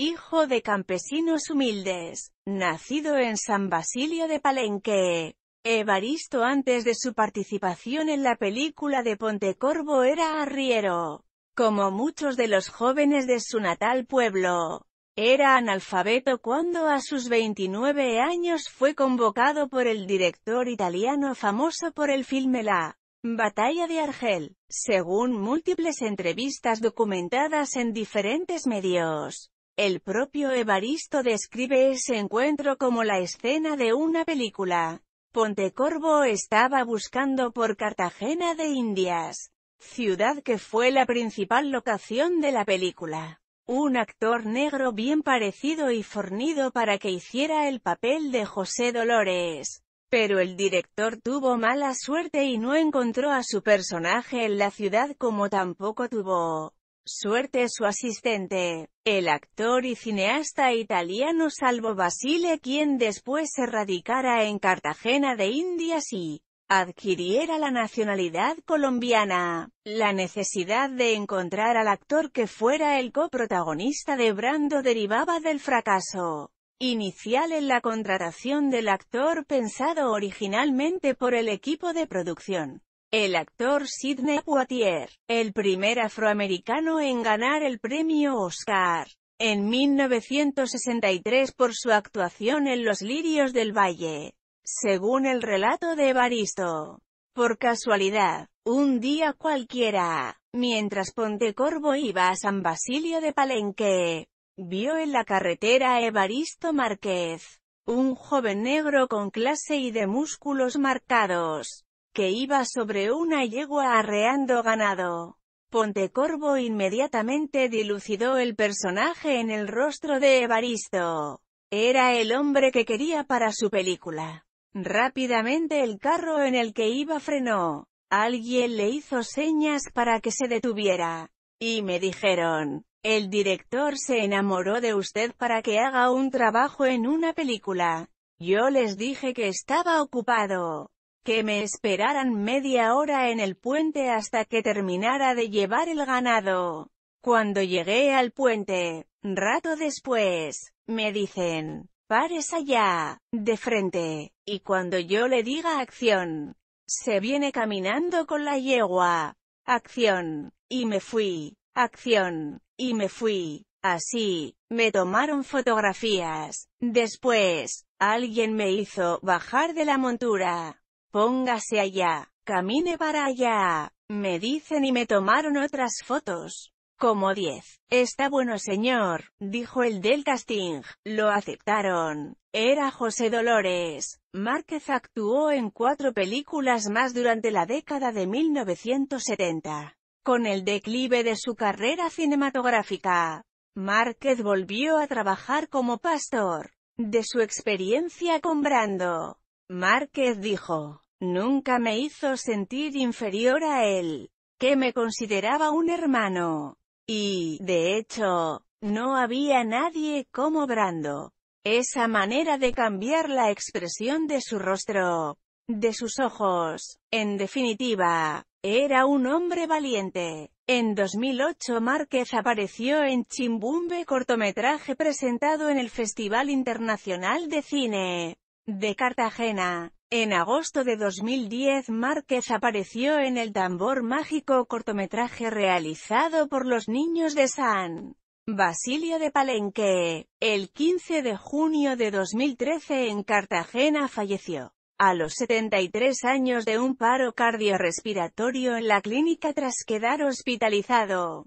hijo de campesinos humildes, nacido en San Basilio de Palenque. Evaristo antes de su participación en la película de Pontecorvo era arriero, como muchos de los jóvenes de su natal pueblo. Era analfabeto cuando a sus 29 años fue convocado por el director italiano famoso por el filme La Batalla de Argel, según múltiples entrevistas documentadas en diferentes medios. El propio Evaristo describe ese encuentro como la escena de una película. Pontecorvo estaba buscando por Cartagena de Indias, ciudad que fue la principal locación de la película. Un actor negro bien parecido y fornido para que hiciera el papel de José Dolores. Pero el director tuvo mala suerte y no encontró a su personaje en la ciudad como tampoco tuvo Suerte su asistente, el actor y cineasta italiano Salvo Basile quien después se radicara en Cartagena de Indias y adquiriera la nacionalidad colombiana. La necesidad de encontrar al actor que fuera el coprotagonista de Brando derivaba del fracaso inicial en la contratación del actor pensado originalmente por el equipo de producción. El actor Sidney Poitier, el primer afroamericano en ganar el premio Oscar, en 1963 por su actuación en Los Lirios del Valle, según el relato de Evaristo. Por casualidad, un día cualquiera, mientras Pontecorvo iba a San Basilio de Palenque, vio en la carretera a Evaristo Márquez, un joven negro con clase y de músculos marcados que iba sobre una yegua arreando ganado. Pontecorvo inmediatamente dilucidó el personaje en el rostro de Evaristo. Era el hombre que quería para su película. Rápidamente el carro en el que iba frenó. Alguien le hizo señas para que se detuviera. Y me dijeron, el director se enamoró de usted para que haga un trabajo en una película. Yo les dije que estaba ocupado que me esperaran media hora en el puente hasta que terminara de llevar el ganado. Cuando llegué al puente, rato después, me dicen, pares allá, de frente, y cuando yo le diga acción, se viene caminando con la yegua, acción, y me fui, acción, y me fui. Así, me tomaron fotografías. Después, alguien me hizo bajar de la montura. Póngase allá, camine para allá, me dicen y me tomaron otras fotos. Como diez. Está bueno señor, dijo el del casting, lo aceptaron. Era José Dolores. Márquez actuó en cuatro películas más durante la década de 1970. Con el declive de su carrera cinematográfica, Márquez volvió a trabajar como pastor. De su experiencia con Brando, Márquez dijo, nunca me hizo sentir inferior a él, que me consideraba un hermano. Y, de hecho, no había nadie como Brando. Esa manera de cambiar la expresión de su rostro, de sus ojos, en definitiva, era un hombre valiente. En 2008 Márquez apareció en Chimbumbe cortometraje presentado en el Festival Internacional de Cine de Cartagena. En agosto de 2010 Márquez apareció en El tambor mágico cortometraje realizado por los niños de San Basilio de Palenque. El 15 de junio de 2013 en Cartagena falleció a los 73 años de un paro cardiorrespiratorio en la clínica tras quedar hospitalizado.